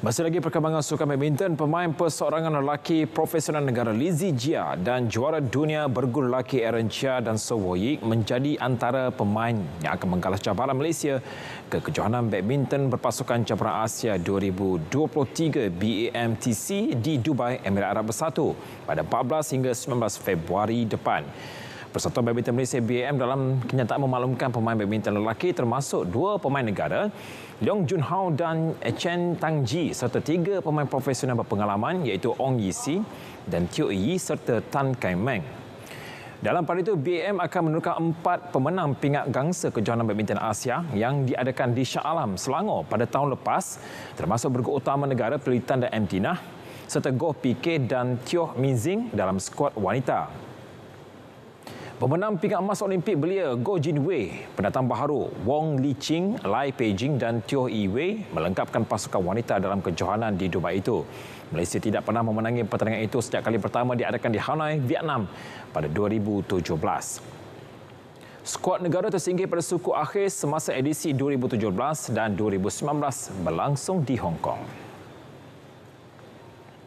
Masih lagi perkembangan sukan badminton, pemain perseorangan lelaki profesional negara Lizzie Jia dan juara dunia bergulu lelaki Aaron Chia dan So Woyik menjadi antara pemain yang akan menggalas cabaran Malaysia ke kejohanan badminton berpasukan cabaran Asia 2023 BAMTC di Dubai, Emirat Arab Bersatu pada 14 hingga 19 Februari depan. Persatuan Badminton Malaysia BAM dalam kenyataan memaklumkan pemain badminton lelaki termasuk dua pemain negara Leong Jun Hao dan Chen Tang Ji serta tiga pemain profesional berpengalaman iaitu Ong Yi Si dan Tio Yi serta Tan Kai Meng. Dalam pada itu, BAM akan menurunkan empat pemenang pingat gangsa kejohanan badminton Asia yang diadakan di Shah Alam, Selangor pada tahun lepas termasuk bergu utama negara Pelitan dan Emtinah serta Goh PK dan Tio Minzing dalam skuad wanita. Pemenang pingat emas Olimpik belia Go Jin Wei, pendatang baharu Wong Li Ching, Lai Pei Jing dan Teo Yi Wei melengkapkan pasukan wanita dalam kejohanan di Dubai itu. Malaysia tidak pernah memenangi pertandingan itu sejak kali pertama diadakan di Hanoi, Vietnam pada 2017. Skuad negara tersinggir pada suku akhir semasa edisi 2017 dan 2019 berlangsung di Hong Kong.